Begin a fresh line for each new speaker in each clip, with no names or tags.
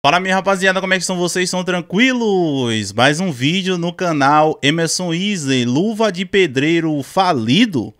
Fala minha rapaziada, como é que estão vocês? Estão tranquilos? Mais um vídeo no canal Emerson Isley, luva de pedreiro falido?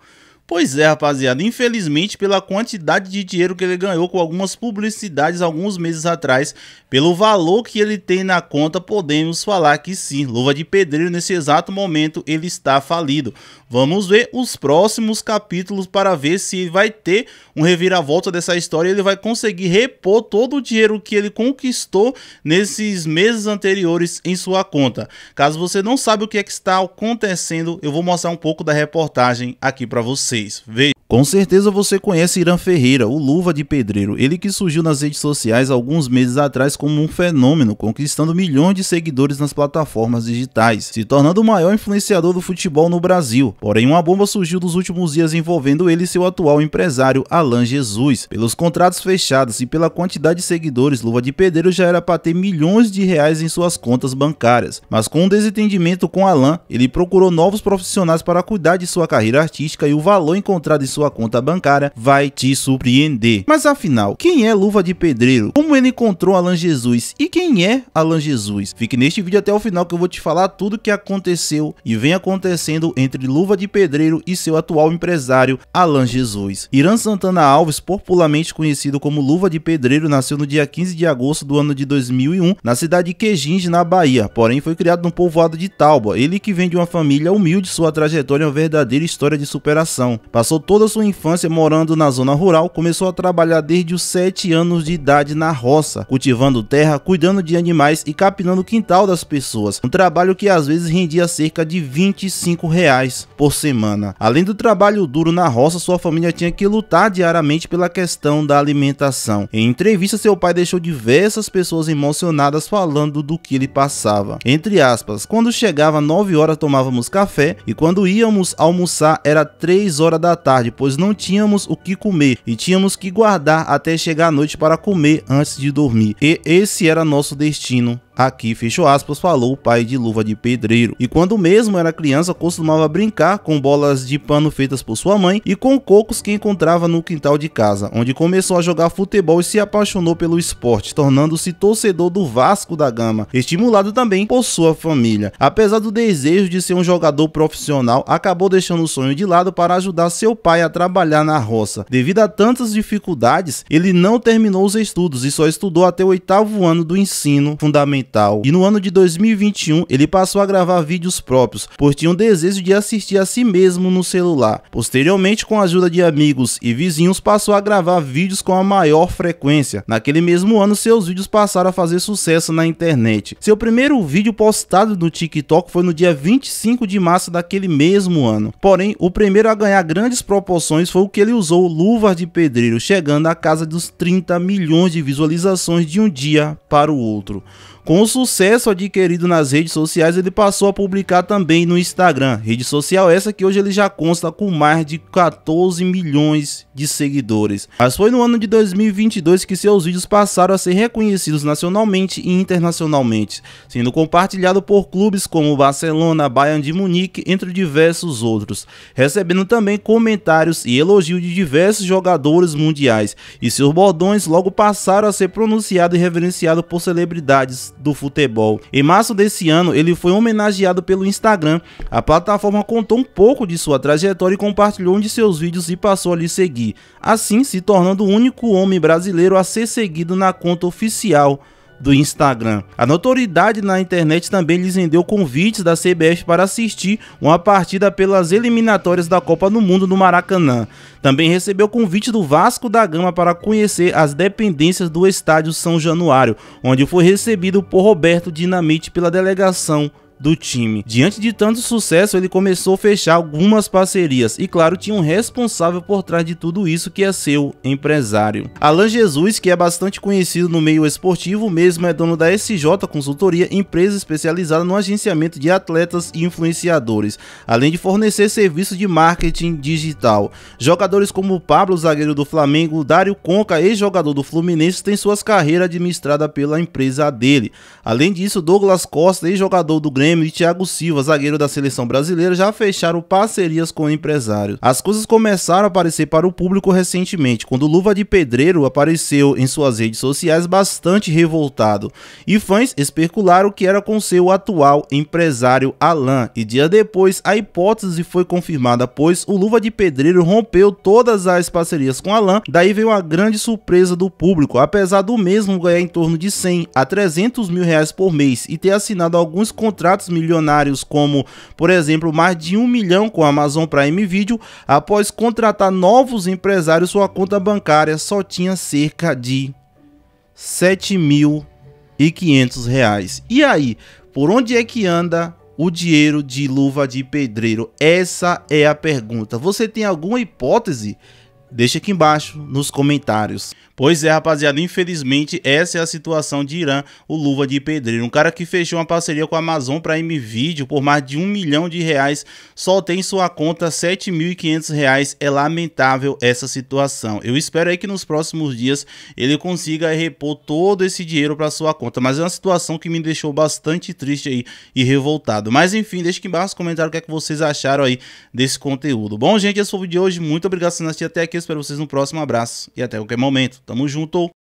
Pois é, rapaziada, infelizmente pela quantidade de dinheiro que ele ganhou com algumas publicidades alguns meses atrás, pelo valor que ele tem na conta, podemos falar que sim, Luva de Pedreiro nesse exato momento ele está falido. Vamos ver os próximos capítulos para ver se vai ter um reviravolta dessa história, ele vai conseguir repor todo o dinheiro que ele conquistou nesses meses anteriores em sua conta. Caso você não sabe o que é que está acontecendo, eu vou mostrar um pouco da reportagem aqui para você vocês. Veja. Com certeza você conhece Irã Ferreira, o Luva de Pedreiro, ele que surgiu nas redes sociais alguns meses atrás como um fenômeno, conquistando milhões de seguidores nas plataformas digitais, se tornando o maior influenciador do futebol no Brasil. Porém, uma bomba surgiu dos últimos dias envolvendo ele e seu atual empresário, Alan Jesus. Pelos contratos fechados e pela quantidade de seguidores, Luva de Pedreiro já era para ter milhões de reais em suas contas bancárias. Mas com um desentendimento com Alan, ele procurou novos profissionais para cuidar de sua carreira artística e o valor valor encontrado em sua conta bancária vai te surpreender. Mas afinal, quem é Luva de Pedreiro? Como ele encontrou Alan Jesus? E quem é Alan Jesus? Fique neste vídeo até o final que eu vou te falar tudo que aconteceu e vem acontecendo entre Luva de Pedreiro e seu atual empresário Alan Jesus. Irã Santana Alves, popularmente conhecido como Luva de Pedreiro, nasceu no dia 15 de agosto do ano de 2001 na cidade de Quejins, na Bahia, porém foi criado no povoado de Tauba. Ele que vem de uma família humilde, sua trajetória é uma verdadeira história de superação. Passou toda sua infância morando na zona rural, começou a trabalhar desde os 7 anos de idade na roça, cultivando terra, cuidando de animais e capinando o quintal das pessoas, um trabalho que às vezes rendia cerca de 25 reais por semana. Além do trabalho duro na roça, sua família tinha que lutar diariamente pela questão da alimentação. Em entrevista, seu pai deixou diversas pessoas emocionadas falando do que ele passava. Entre aspas, quando chegava 9 horas tomávamos café e quando íamos almoçar era 3 hora horas da tarde, pois não tínhamos o que comer e tínhamos que guardar até chegar à noite para comer antes de dormir. E esse era nosso destino Aqui, fecho aspas, falou o pai de luva de pedreiro. E quando mesmo era criança, costumava brincar com bolas de pano feitas por sua mãe e com cocos que encontrava no quintal de casa, onde começou a jogar futebol e se apaixonou pelo esporte, tornando-se torcedor do Vasco da Gama, estimulado também por sua família. Apesar do desejo de ser um jogador profissional, acabou deixando o sonho de lado para ajudar seu pai a trabalhar na roça. Devido a tantas dificuldades, ele não terminou os estudos e só estudou até o oitavo ano do ensino fundamental e no ano de 2021, ele passou a gravar vídeos próprios, por tinha um desejo de assistir a si mesmo no celular. Posteriormente, com a ajuda de amigos e vizinhos, passou a gravar vídeos com a maior frequência. Naquele mesmo ano, seus vídeos passaram a fazer sucesso na internet. Seu primeiro vídeo postado no TikTok foi no dia 25 de março daquele mesmo ano. Porém, o primeiro a ganhar grandes proporções foi o que ele usou luvas de pedreiro, chegando à casa dos 30 milhões de visualizações de um dia para o outro. Com o sucesso adquirido nas redes sociais, ele passou a publicar também no Instagram, rede social essa que hoje ele já consta com mais de 14 milhões de seguidores. Mas foi no ano de 2022 que seus vídeos passaram a ser reconhecidos nacionalmente e internacionalmente, sendo compartilhado por clubes como Barcelona, Bayern de Munique, entre diversos outros, recebendo também comentários e elogios de diversos jogadores mundiais, e seus bordões logo passaram a ser pronunciados e reverenciados por celebridades do futebol. Em março desse ano, ele foi homenageado pelo Instagram. A plataforma contou um pouco de sua trajetória e compartilhou um de seus vídeos e passou a lhe seguir, assim se tornando o único homem brasileiro a ser seguido na conta oficial do Instagram. A notoriedade na internet também lhes rendeu convites da CBF para assistir uma partida pelas eliminatórias da Copa do Mundo no Maracanã. Também recebeu convite do Vasco da Gama para conhecer as dependências do estádio São Januário, onde foi recebido por Roberto Dinamite pela delegação do time. Diante de tanto sucesso, ele começou a fechar algumas parcerias e, claro, tinha um responsável por trás de tudo isso que é seu empresário. Alan Jesus, que é bastante conhecido no meio esportivo, mesmo é dono da SJ Consultoria, empresa especializada no agenciamento de atletas e influenciadores, além de fornecer serviços de marketing digital. Jogadores como Pablo, zagueiro do Flamengo, Dário Conca, ex-jogador do Fluminense, têm suas carreiras administradas pela empresa dele. Além disso, Douglas Costa, ex-jogador do Grêmio, Leme e Thiago Silva, zagueiro da seleção brasileira, já fecharam parcerias com o empresário. As coisas começaram a aparecer para o público recentemente, quando Luva de Pedreiro apareceu em suas redes sociais bastante revoltado, e fãs especularam que era com seu atual empresário Alan, e dia depois a hipótese foi confirmada, pois o Luva de Pedreiro rompeu todas as parcerias com Alan, daí veio a grande surpresa do público, apesar do mesmo ganhar em torno de 100 a 300 mil reais por mês e ter assinado alguns contratos contratos milionários, como, por exemplo, mais de um milhão com a Amazon Prime Video, após contratar novos empresários, sua conta bancária só tinha cerca de 7 mil e reais. E aí, por onde é que anda o dinheiro de luva de pedreiro? Essa é a pergunta. Você tem alguma hipótese? Deixa aqui embaixo nos comentários. Pois é, rapaziada, infelizmente essa é a situação de Irã, o Luva de Pedreiro. Um cara que fechou uma parceria com a Amazon Prime Video por mais de um milhão de reais, só tem sua conta R$ reais É lamentável essa situação. Eu espero aí que nos próximos dias ele consiga repor todo esse dinheiro para sua conta, mas é uma situação que me deixou bastante triste aí e revoltado. Mas enfim, deixa aqui embaixo nos comentários o que, é que vocês acharam aí desse conteúdo. Bom, gente, esse foi o vídeo de hoje. Muito obrigado por assistir até aqui. Eu espero vocês no próximo. Um abraço e até qualquer momento. Tamo junto.